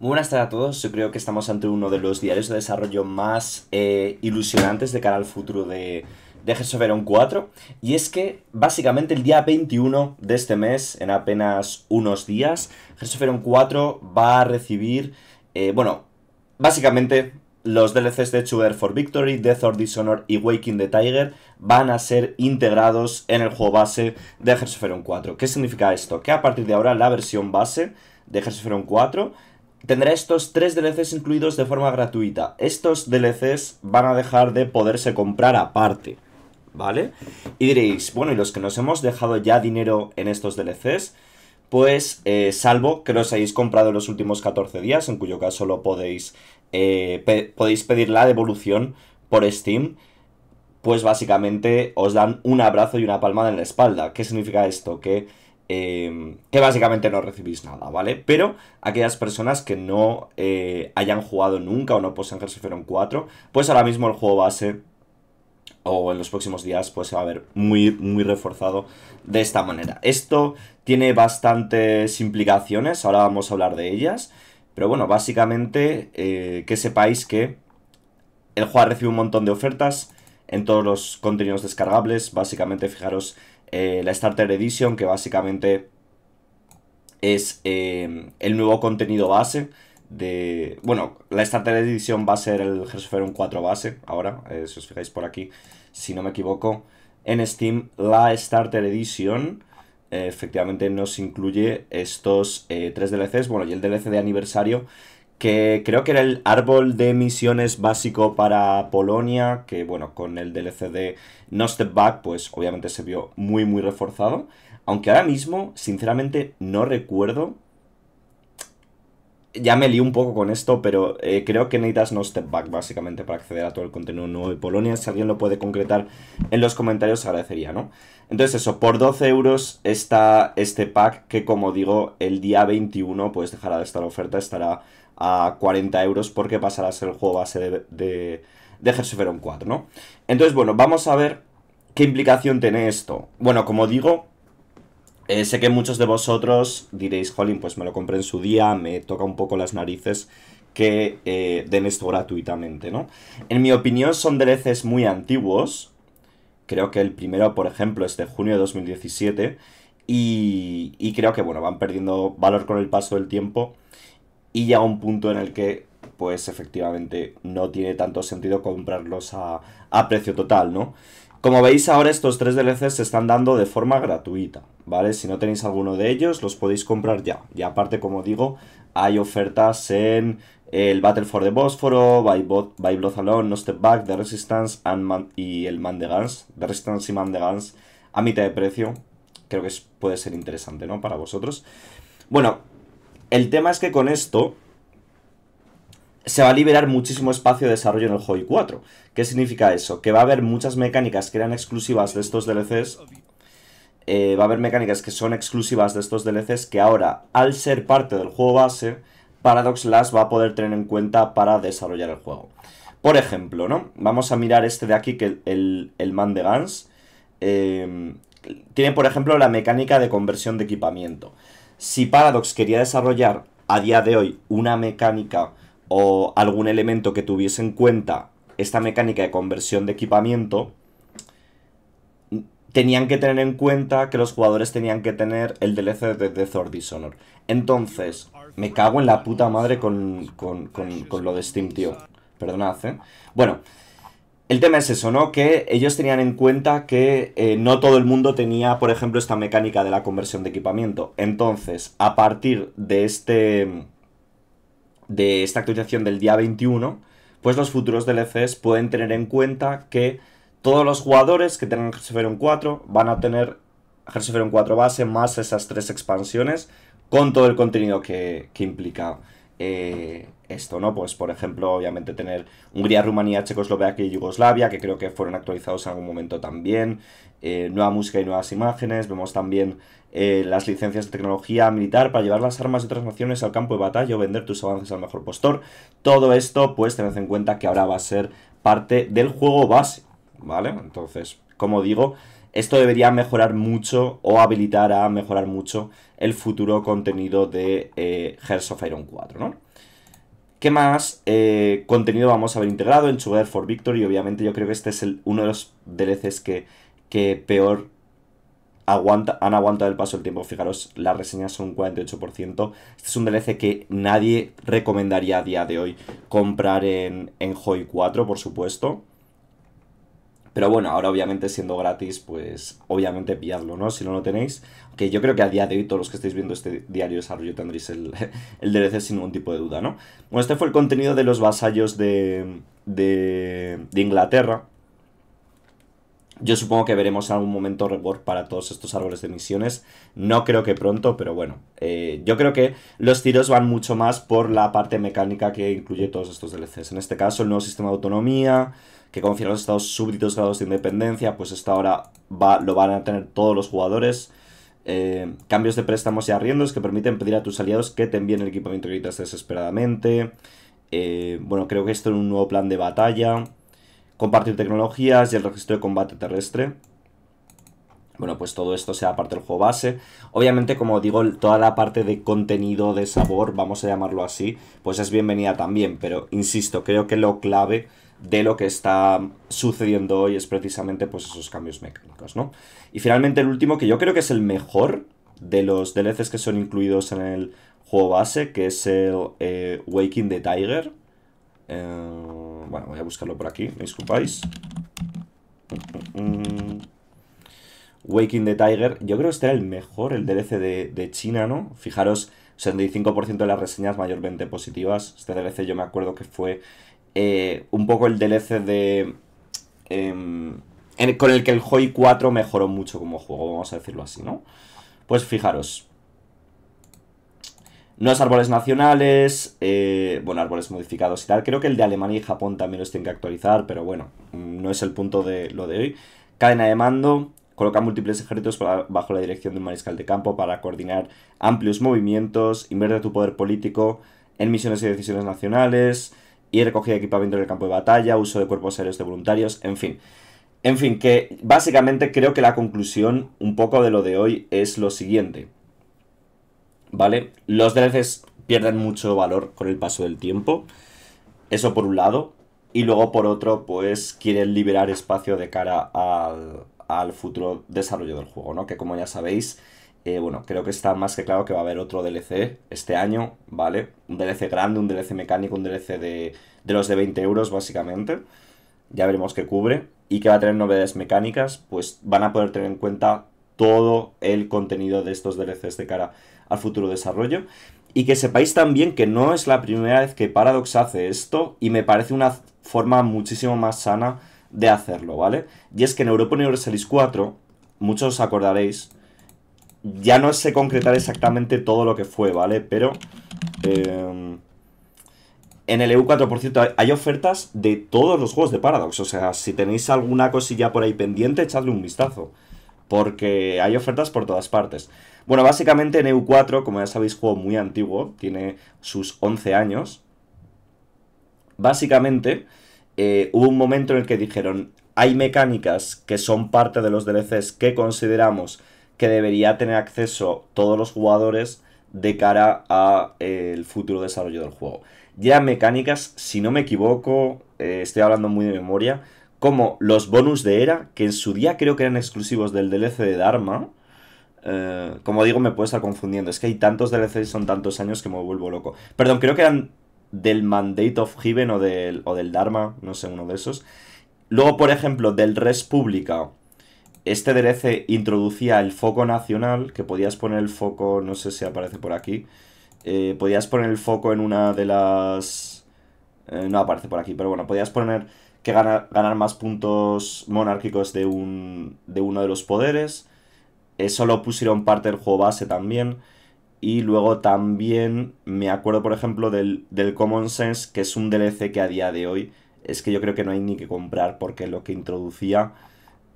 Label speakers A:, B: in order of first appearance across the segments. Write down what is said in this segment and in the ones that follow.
A: Muy buenas tardes a todos, yo creo que estamos ante uno de los diarios de desarrollo más eh, ilusionantes de cara al futuro de, de 4. Y es que básicamente el día 21 de este mes, en apenas unos días, Hearts 4 va a recibir, eh, bueno, básicamente los DLCs de Sugar for Victory, Death or Dishonor y Waking the Tiger van a ser integrados en el juego base de Gersoferon 4. ¿Qué significa esto? Que a partir de ahora la versión base de Gersoferon 4 tendrá estos tres DLCs incluidos de forma gratuita. Estos DLCs van a dejar de poderse comprar aparte, ¿vale? Y diréis, bueno, ¿y los que nos hemos dejado ya dinero en estos DLCs? Pues eh, salvo que los hayáis comprado en los últimos 14 días, en cuyo caso lo podéis, eh, podéis pedir la devolución por Steam pues básicamente os dan un abrazo y una palmada en la espalda. ¿Qué significa esto? Que Em, que básicamente no recibís nada, ¿vale? Pero aquellas personas que no eh, hayan jugado nunca o no posean fueron 4, pues ahora mismo el juego base o en los próximos días pues se va a ver muy, muy reforzado de esta manera. Esto tiene bastantes implicaciones, ahora vamos a hablar de ellas, pero bueno, básicamente eh, que sepáis que el juego recibe un montón de ofertas en todos los contenidos descargables, básicamente fijaros eh, la Starter Edition, que básicamente es eh, el nuevo contenido base de... Bueno, la Starter Edition va a ser el Hearthstone 4 base, ahora, eh, si os fijáis por aquí, si no me equivoco. En Steam, la Starter Edition efectivamente nos incluye estos tres DLCs, bueno, y el DLC de aniversario, que creo que era el árbol de misiones básico para Polonia, que bueno, con el DLC de No Step Back, pues obviamente se vio muy, muy reforzado. Aunque ahora mismo, sinceramente, no recuerdo. Ya me lío un poco con esto, pero eh, creo que necesitas no step back básicamente para acceder a todo el contenido nuevo de Polonia. Si alguien lo puede concretar en los comentarios, agradecería, ¿no? Entonces eso, por 12 euros está este pack que como digo, el día 21 pues dejará de estar oferta, estará a 40 euros porque pasará a ser el juego base de, de, de 4, ¿no? Entonces, bueno, vamos a ver qué implicación tiene esto. Bueno, como digo, eh, sé que muchos de vosotros diréis, jolín, pues me lo compré en su día, me toca un poco las narices que eh, den esto gratuitamente, ¿no? En mi opinión son DLCs muy antiguos, creo que el primero, por ejemplo, es de junio de 2017, y, y creo que, bueno, van perdiendo valor con el paso del tiempo, y ya un punto en el que pues efectivamente no tiene tanto sentido comprarlos a, precio total, ¿no? Como veis ahora estos tres DLCs se están dando de forma gratuita, ¿vale? Si no tenéis alguno de ellos los podéis comprar ya. Y aparte, como digo, hay ofertas en el Battle for the Bósforo, By, Bot, By Blood Alone, No Step Back, The Resistance and y el Mandegans The Resistance y Mandegans a mitad de precio. Creo que puede ser interesante, ¿no? Para vosotros. Bueno, el tema es que con esto se va a liberar muchísimo espacio de desarrollo en el Joy 4. ¿Qué significa eso? Que va a haber muchas mecánicas que eran exclusivas de estos DLCs. Eh, va a haber mecánicas que son exclusivas de estos DLCs que ahora, al ser parte del juego base, Paradox Last va a poder tener en cuenta para desarrollar el juego. Por ejemplo, ¿no? Vamos a mirar este de aquí, que el, el, Man de Guns. Eh, tiene, por ejemplo, la mecánica de conversión de equipamiento si Paradox quería desarrollar a día de hoy una mecánica o algún elemento que tuviese en cuenta esta mecánica de conversión de equipamiento, tenían que tener en cuenta que los jugadores tenían que tener el DLC de Thor Dishonor. Entonces, me cago en la puta madre con, con, con, con lo de Steam, tío. Perdonad, ¿eh? Bueno, el tema es eso, ¿no? Que ellos tenían en cuenta que eh, no todo el mundo tenía, por ejemplo, esta mecánica de la conversión de equipamiento. Entonces, a partir de este. de esta actualización del día 21, pues los futuros DLCs pueden tener en cuenta que todos los jugadores que tengan Hearthstone 4 van a tener Hearthstone 4 base más esas tres expansiones con todo el contenido que, que implica. Eh, esto, ¿no? Pues, por ejemplo, obviamente tener Hungría, Rumanía, Checoslovaquia y Yugoslavia, que creo que fueron actualizados en algún momento también. Eh, nueva música y nuevas imágenes. Vemos también eh, las licencias de tecnología militar para llevar las armas de otras naciones al campo de batalla o vender tus avances al mejor postor. Todo esto, pues, tened en cuenta que ahora va a ser parte del juego base, ¿vale? Entonces, como digo, esto debería mejorar mucho o habilitar a mejorar mucho el futuro contenido de eh, of Iron 4, ¿no? ¿Qué más eh, contenido vamos a ver integrado en Sugar for Victory? Obviamente yo creo que este es uno de los DLCs que, peor aguanta, han aguantado el paso del tiempo. Fijaros, las reseñas son un 48%. Este es un DLC que nadie recomendaría a día de hoy comprar en, en Joy 4, por supuesto. Pero bueno, ahora obviamente siendo gratis, pues obviamente pilladlo, ¿no? Si no lo tenéis. Que yo creo que a día de hoy todos los que estáis viendo este diario de desarrollo tendréis el, el DLC sin ningún tipo de duda, ¿no? Bueno, este fue el contenido de los vasallos de, de, Inglaterra. Yo supongo que veremos en algún momento reward para todos estos árboles de misiones. No creo que pronto, pero bueno. Eh, yo creo que los tiros van mucho más por la parte mecánica que incluye todos estos DLCs. En este caso, el nuevo sistema de autonomía, que confiere los estados súbditos grados de independencia, pues esta ahora va, lo van a tener todos los jugadores. Eh, cambios de préstamos y arriendos que permiten pedir a tus aliados que te envíen el equipamiento que necesitas desesperadamente. Eh, bueno, creo que esto es un nuevo plan de batalla. Compartir tecnologías y el registro de combate terrestre. Bueno, pues todo esto sea parte del juego base. Obviamente, como digo, toda la parte de contenido, de sabor, vamos a llamarlo así, pues es bienvenida también. Pero, insisto, creo que lo clave de lo que está sucediendo hoy es precisamente pues esos cambios mecánicos, ¿no? Y finalmente el último, que yo creo que es el mejor de los DLCs que son incluidos en el juego base, que es el eh, Waking the Tiger. Eh, bueno, voy a buscarlo por aquí, me disculpáis. Waking the Tiger, yo creo que este era el mejor, el DLC de, de China, ¿no? Fijaros, 65% de las reseñas mayormente positivas. Este DLC yo me acuerdo que fue eh, un poco el DLC de... Em, con el que el Hoi 4 mejoró mucho como juego, vamos a decirlo así, ¿no? Pues fijaros. no es árboles nacionales, eh, bueno, árboles modificados y tal. Creo que el de Alemania y Japón también los tienen que actualizar, pero bueno, mm, no es el punto de lo de hoy. Cadena de mando, coloca múltiples ejércitos bajo la dirección de un mariscal de campo para coordinar amplios movimientos, invierte tu poder político en misiones y decisiones nacionales, y recogida de equipamiento en el campo de batalla, uso de cuerpos aéreos de voluntarios, en fin. En fin, que básicamente creo que la conclusión un poco de lo de hoy es lo siguiente. ¿Vale? Los DLCs pierden mucho valor con el paso del tiempo. Eso por un lado. Y luego por otro, pues quieren liberar espacio de cara al, al futuro desarrollo del juego, ¿no? Que como ya sabéis, eh, bueno, creo que está más que claro que va a haber otro DLC este año, ¿vale? Un DLC grande, un DLC mecánico, un DLC de, de los de 20 euros, básicamente. Ya veremos qué cubre. Y que va a tener novedades mecánicas, pues van a poder tener en cuenta todo el contenido de estos DLCs de cara al futuro desarrollo. Y que sepáis también que no es la primera vez que Paradox hace esto y me parece una forma muchísimo más sana de hacerlo, ¿vale? Y es que en Europa Universalis 4, muchos os acordaréis, ya no sé concretar exactamente todo lo que fue, ¿vale? Pero eh, en el EU4% hay ofertas de todos los juegos de Paradox. O sea, si tenéis alguna cosilla por ahí pendiente, echadle un vistazo. Porque hay ofertas por todas partes. Bueno, básicamente en EU4, como ya sabéis, juego muy antiguo, tiene sus 11 años. Básicamente, eh, hubo un momento en el que dijeron, hay mecánicas que son parte de los DLCs que consideramos que debería tener acceso todos los jugadores de cara a eh, el futuro desarrollo del juego. Ya mecánicas, si no me equivoco, eh, estoy hablando muy de memoria, como los bonus de era, que en su día creo que eran exclusivos del DLC de Dharma. Eh, como digo, me puedo estar confundiendo. Es que hay tantos DLCs, son tantos años que me vuelvo loco. Perdón, creo que eran del Mandate of Heaven o del, o del Dharma, no sé, uno de esos. Luego, por ejemplo, del Res Publica este DLC introducía el foco nacional, que podías poner el foco, no sé si aparece por aquí, eh, podías poner el foco en una de las... Eh, no aparece por aquí, pero bueno, podías poner que ganar, más puntos monárquicos de, un, de uno de los poderes. Eso lo pusieron parte del juego base también. Y luego también me acuerdo, por ejemplo, del, del Common Sense, que es un DLC que a día de hoy es que yo creo que no hay ni que comprar porque lo que introducía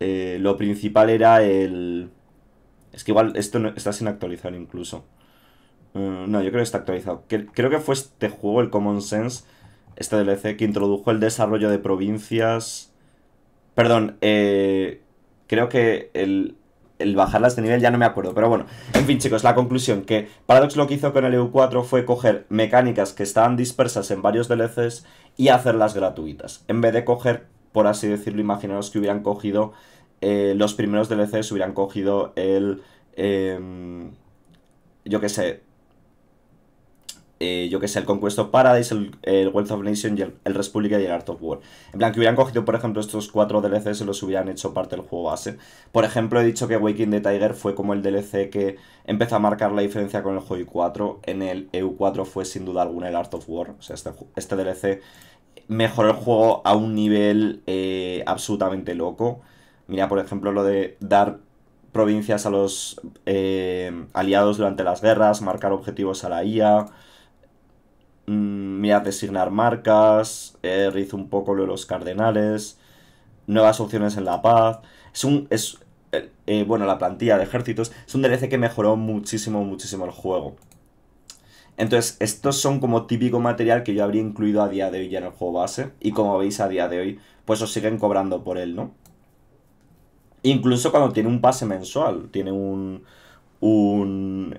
A: eh, lo principal era el... Es que igual esto no, está sin actualizar incluso. Eh, no, yo creo que está actualizado. creo que fue este juego, el Common Sense, este DLC, que introdujo el desarrollo de provincias... Perdón, eh, creo que el, el bajarlas de nivel ya no me acuerdo, pero bueno. En fin, chicos, la conclusión, que Paradox lo que hizo con el EU4 fue coger mecánicas que estaban dispersas en varios DLCs y hacerlas gratuitas, en vez de coger por así decirlo, imaginaros que hubieran cogido eh, los primeros DLCs, hubieran cogido el... Em, yo qué sé, eh, yo que sé, el Conquest Paradise, el, Wealth of Nations y el, el, y el Art of War. En plan, que hubieran cogido, por ejemplo, estos cuatro DLCs y los hubieran hecho parte del juego base. Por ejemplo, he dicho que Waking the Tiger fue como el DLC que empezó a marcar la diferencia con el Joy 4. En el EU4 fue sin duda alguna el Art of War. O sea, este, este DLC mejoró el juego a un nivel eh, absolutamente loco. Mira, por ejemplo, lo de dar provincias a los eh, aliados durante las guerras, marcar objetivos a la IA. Mm, mira, designar marcas, eh, un poco lo de los cardenales, nuevas opciones en la paz. Es un. Es, eh, bueno, la plantilla de ejércitos. Es un DLC que mejoró muchísimo, muchísimo el juego. Entonces, estos son como típico material que yo habría incluido a día de hoy ya en el juego base. Y como veis, a día de hoy, pues os siguen cobrando por él, ¿no? Incluso cuando tiene un pase mensual, tiene un,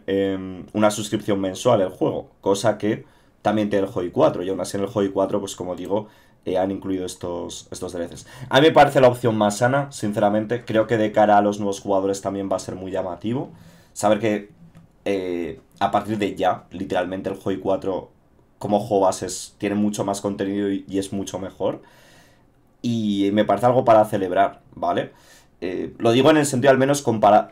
A: em, una suscripción mensual el juego, cosa que también tiene el Joy 4. Y aún así en el Joy 4, pues como digo, eh, han incluido estos, estos A mí me parece la opción más sana, sinceramente. Creo que de cara a los nuevos jugadores también va a ser muy llamativo. Saber que... Eh, a partir de ya, literalmente el Joy 4 como juego base tiene mucho más contenido y, es mucho mejor. Y me parece algo para celebrar, ¿vale? Eh, lo digo en el sentido al menos comparado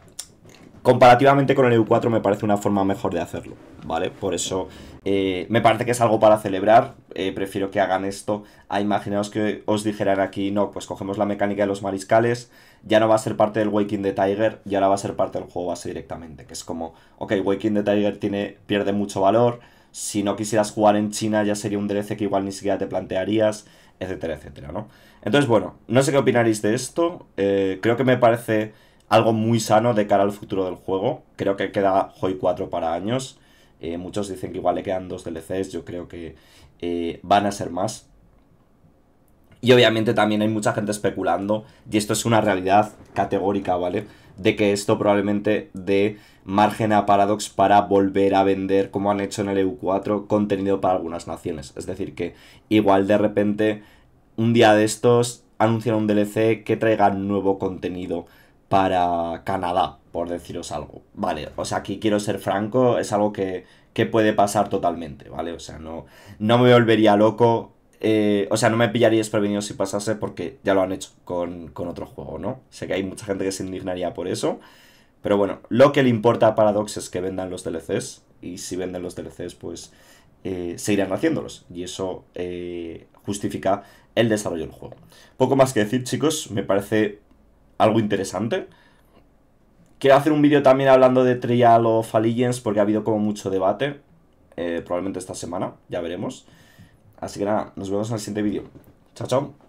A: comparativamente con el EU4 me parece una forma mejor de hacerlo, ¿vale? Por eso eh, me parece que es algo para celebrar, eh, prefiero que hagan esto a imaginaos que os dijeran aquí, no, pues cogemos la mecánica de los mariscales, ya no va a ser parte del Waking the Tiger y ahora va a ser parte del juego base directamente, que es como, ok, Waking the Tiger tiene, pierde mucho valor, si no quisieras jugar en China ya sería un DLC que igual ni siquiera te plantearías, etcétera, etcétera, ¿no? Entonces, bueno, no sé qué opinaréis de esto, eh, creo que me parece algo muy sano de cara al futuro del juego. Creo que queda Joy 4 para años. Eh, muchos dicen que igual le quedan dos DLCs, yo creo que eh, van a ser más. Y obviamente también hay mucha gente especulando, y esto es una realidad categórica, ¿vale? De que esto probablemente dé margen a Paradox para volver a vender, como han hecho en el EU4, contenido para algunas naciones. Es decir, que igual de repente, un día de estos, anuncian un DLC que traiga nuevo contenido para Canadá, por deciros algo. Vale, o sea, aquí quiero ser franco, es algo que, puede pasar totalmente, ¿vale? O sea, no, no me volvería loco, eh, o sea, no me pillaría desprevenido si pasase porque ya lo han hecho con, otro juego, ¿no? Sé que hay mucha gente que se indignaría por eso, pero bueno, lo que le importa a Paradox es que vendan los DLCs, y si venden los DLCs, pues eh, seguirán haciéndolos, y eso eh, justifica el desarrollo del juego. Poco más que decir, chicos, me parece algo interesante. Quiero hacer un vídeo también hablando de Trial of Allegiance porque ha habido como mucho debate, eh, probablemente esta semana, ya veremos. Así que nada, nos vemos en el siguiente vídeo. Chao, chao.